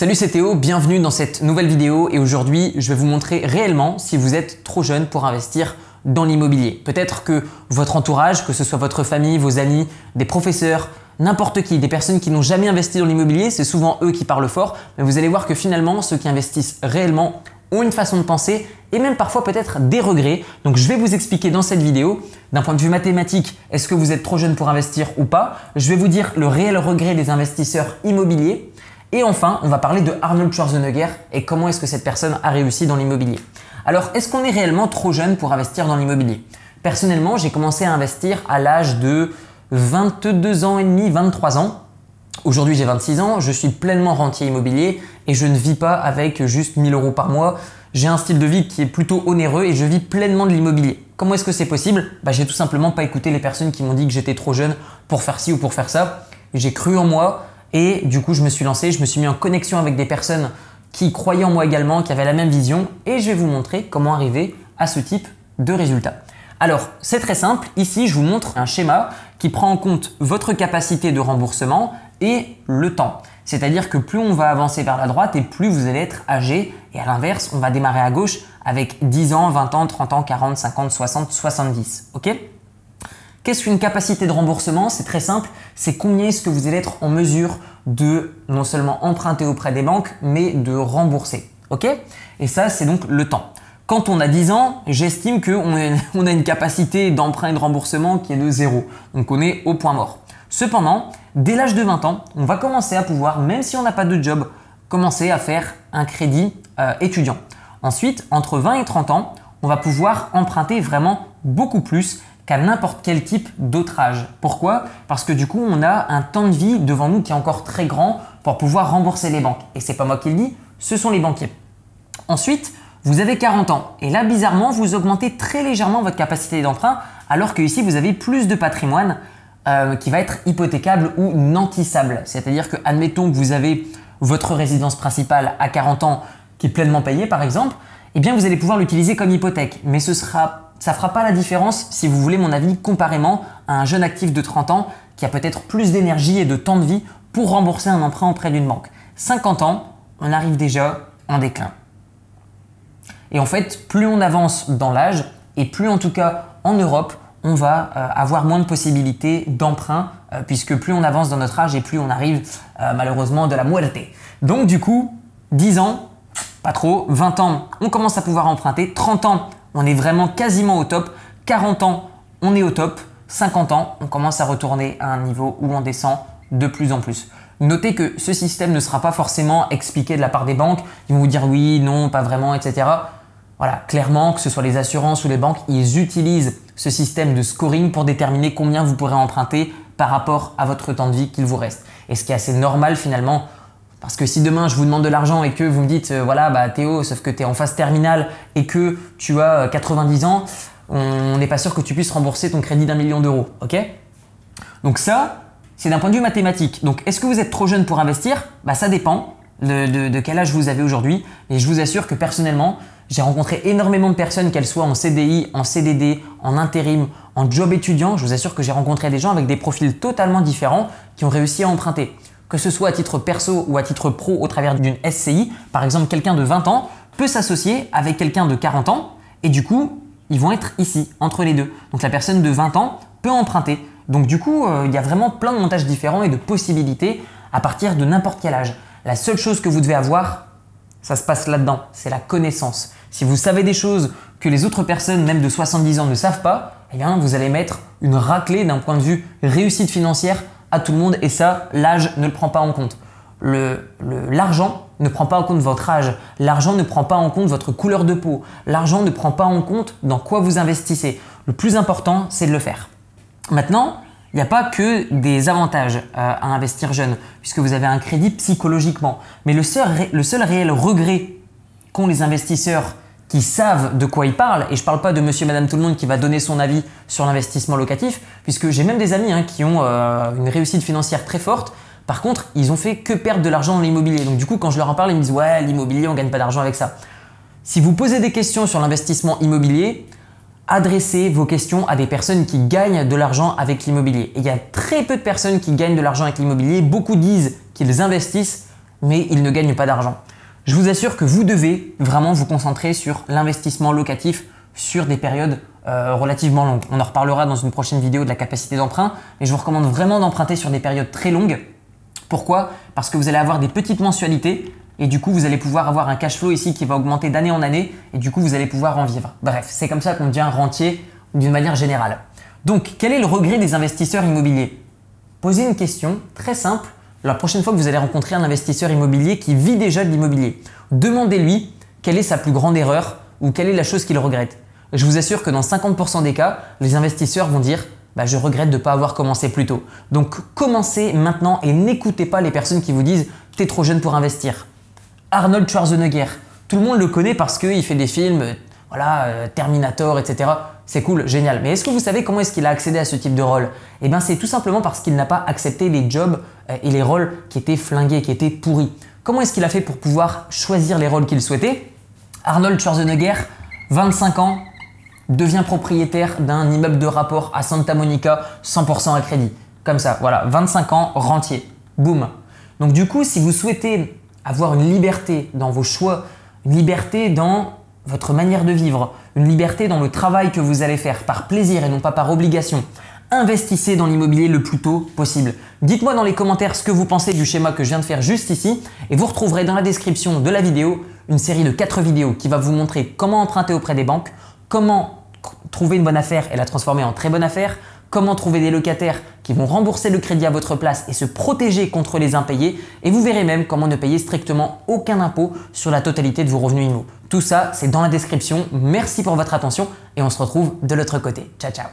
Salut c'est Théo, bienvenue dans cette nouvelle vidéo et aujourd'hui je vais vous montrer réellement si vous êtes trop jeune pour investir dans l'immobilier. Peut-être que votre entourage, que ce soit votre famille, vos amis, des professeurs, n'importe qui, des personnes qui n'ont jamais investi dans l'immobilier, c'est souvent eux qui parlent fort, mais vous allez voir que finalement ceux qui investissent réellement ont une façon de penser et même parfois peut-être des regrets. Donc je vais vous expliquer dans cette vidéo, d'un point de vue mathématique, est-ce que vous êtes trop jeune pour investir ou pas Je vais vous dire le réel regret des investisseurs immobiliers et enfin, on va parler de Arnold Schwarzenegger et comment est-ce que cette personne a réussi dans l'immobilier. Alors, est-ce qu'on est réellement trop jeune pour investir dans l'immobilier Personnellement, j'ai commencé à investir à l'âge de 22 ans et demi, 23 ans. Aujourd'hui, j'ai 26 ans, je suis pleinement rentier immobilier et je ne vis pas avec juste 1000 euros par mois. J'ai un style de vie qui est plutôt onéreux et je vis pleinement de l'immobilier. Comment est-ce que c'est possible bah, J'ai tout simplement pas écouté les personnes qui m'ont dit que j'étais trop jeune pour faire ci ou pour faire ça. J'ai cru en moi, et du coup, je me suis lancé, je me suis mis en connexion avec des personnes qui croyaient en moi également, qui avaient la même vision, et je vais vous montrer comment arriver à ce type de résultat. Alors, c'est très simple. Ici, je vous montre un schéma qui prend en compte votre capacité de remboursement et le temps. C'est-à-dire que plus on va avancer vers la droite et plus vous allez être âgé. Et à l'inverse, on va démarrer à gauche avec 10 ans, 20 ans, 30 ans, 40, 50, 60, 70. OK Qu'est-ce qu'une capacité de remboursement C'est très simple, c'est combien est-ce que vous allez être en mesure de non seulement emprunter auprès des banques, mais de rembourser. OK Et ça, c'est donc le temps. Quand on a 10 ans, j'estime qu'on a une capacité d'emprunt et de remboursement qui est de zéro. Donc on est au point mort. Cependant, dès l'âge de 20 ans, on va commencer à pouvoir, même si on n'a pas de job, commencer à faire un crédit euh, étudiant. Ensuite, entre 20 et 30 ans, on va pouvoir emprunter vraiment beaucoup plus qu'à n'importe quel type d'autre âge Pourquoi Parce que du coup, on a un temps de vie devant nous qui est encore très grand pour pouvoir rembourser les banques. Et c'est pas moi qui le dis, ce sont les banquiers. Ensuite, vous avez 40 ans et là, bizarrement, vous augmentez très légèrement votre capacité d'emprunt alors que ici, vous avez plus de patrimoine euh, qui va être hypothécable ou nantissable. C'est-à-dire que, admettons que vous avez votre résidence principale à 40 ans qui est pleinement payée, par exemple, eh bien, vous allez pouvoir l'utiliser comme hypothèque, mais ce sera ça fera pas la différence, si vous voulez mon avis, comparément à un jeune actif de 30 ans qui a peut-être plus d'énergie et de temps de vie pour rembourser un emprunt auprès d'une banque. 50 ans, on arrive déjà en déclin. Et en fait, plus on avance dans l'âge, et plus en tout cas en Europe, on va euh, avoir moins de possibilités d'emprunt, euh, puisque plus on avance dans notre âge et plus on arrive euh, malheureusement de la muerte. Donc du coup, 10 ans, pas trop, 20 ans, on commence à pouvoir emprunter, 30 ans, on est vraiment quasiment au top. 40 ans, on est au top. 50 ans, on commence à retourner à un niveau où on descend de plus en plus. Notez que ce système ne sera pas forcément expliqué de la part des banques. Ils vont vous dire oui, non, pas vraiment, etc. Voilà, clairement, que ce soit les assurances ou les banques, ils utilisent ce système de scoring pour déterminer combien vous pourrez emprunter par rapport à votre temps de vie qu'il vous reste. Et ce qui est assez normal finalement, parce que si demain je vous demande de l'argent et que vous me dites, euh, voilà, bah, Théo, sauf que tu es en phase terminale et que tu as 90 euh, ans, on n'est pas sûr que tu puisses rembourser ton crédit d'un million d'euros. Donc ça, c'est d'un point de vue mathématique. Donc est-ce que vous êtes trop jeune pour investir Bah ça dépend de, de quel âge vous avez aujourd'hui. Et je vous assure que personnellement, j'ai rencontré énormément de personnes, qu'elles soient en CDI, en CDD, en intérim, en job étudiant. Je vous assure que j'ai rencontré des gens avec des profils totalement différents qui ont réussi à emprunter. Que ce soit à titre perso ou à titre pro au travers d'une SCI, par exemple quelqu'un de 20 ans peut s'associer avec quelqu'un de 40 ans et du coup ils vont être ici, entre les deux. Donc la personne de 20 ans peut emprunter. Donc du coup euh, il y a vraiment plein de montages différents et de possibilités à partir de n'importe quel âge. La seule chose que vous devez avoir, ça se passe là-dedans, c'est la connaissance. Si vous savez des choses que les autres personnes, même de 70 ans, ne savent pas, eh bien, vous allez mettre une raclée d'un point de vue réussite financière à tout le monde et ça, l'âge ne le prend pas en compte. L'argent le, ne prend pas en compte votre âge, l'argent ne prend pas en compte votre couleur de peau, l'argent ne prend pas en compte dans quoi vous investissez. Le plus important, c'est de le faire. Maintenant, il n'y a pas que des avantages euh, à investir jeune, puisque vous avez un crédit psychologiquement. Mais le seul, le seul réel regret qu'ont les investisseurs qui savent de quoi ils parlent. Et je parle pas de monsieur, madame, tout le monde qui va donner son avis sur l'investissement locatif, puisque j'ai même des amis hein, qui ont euh, une réussite financière très forte. Par contre, ils ont fait que perdre de l'argent dans l'immobilier. Donc du coup, quand je leur en parle, ils me disent ouais, l'immobilier, on gagne pas d'argent avec ça. Si vous posez des questions sur l'investissement immobilier, adressez vos questions à des personnes qui gagnent de l'argent avec l'immobilier. il y a très peu de personnes qui gagnent de l'argent avec l'immobilier. Beaucoup disent qu'ils investissent, mais ils ne gagnent pas d'argent. Je vous assure que vous devez vraiment vous concentrer sur l'investissement locatif sur des périodes euh, relativement longues. On en reparlera dans une prochaine vidéo de la capacité d'emprunt, mais je vous recommande vraiment d'emprunter sur des périodes très longues. Pourquoi Parce que vous allez avoir des petites mensualités et du coup vous allez pouvoir avoir un cash flow ici qui va augmenter d'année en année et du coup vous allez pouvoir en vivre. Bref, c'est comme ça qu'on devient rentier d'une manière générale. Donc, quel est le regret des investisseurs immobiliers Posez une question très simple la prochaine fois que vous allez rencontrer un investisseur immobilier qui vit déjà de l'immobilier, demandez-lui quelle est sa plus grande erreur ou quelle est la chose qu'il regrette. Je vous assure que dans 50% des cas, les investisseurs vont dire bah, je regrette de ne pas avoir commencé plus tôt. Donc commencez maintenant et n'écoutez pas les personnes qui vous disent t'es trop jeune pour investir. Arnold Schwarzenegger, tout le monde le connaît parce qu'il fait des films voilà, euh, Terminator, etc. C'est cool, génial. Mais est-ce que vous savez comment est-ce qu'il a accédé à ce type de rôle Eh bien, c'est tout simplement parce qu'il n'a pas accepté les jobs euh, et les rôles qui étaient flingués, qui étaient pourris. Comment est-ce qu'il a fait pour pouvoir choisir les rôles qu'il souhaitait Arnold Schwarzenegger, 25 ans, devient propriétaire d'un immeuble de rapport à Santa Monica 100% à crédit. Comme ça, voilà, 25 ans, rentier. Boum. Donc du coup, si vous souhaitez avoir une liberté dans vos choix, une liberté dans votre manière de vivre, une liberté dans le travail que vous allez faire par plaisir et non pas par obligation. Investissez dans l'immobilier le plus tôt possible. Dites-moi dans les commentaires ce que vous pensez du schéma que je viens de faire juste ici et vous retrouverez dans la description de la vidéo une série de 4 vidéos qui va vous montrer comment emprunter auprès des banques, comment trouver une bonne affaire et la transformer en très bonne affaire, comment trouver des locataires qui vont rembourser le crédit à votre place et se protéger contre les impayés, et vous verrez même comment ne payer strictement aucun impôt sur la totalité de vos revenus IMO. Tout ça, c'est dans la description. Merci pour votre attention et on se retrouve de l'autre côté. Ciao ciao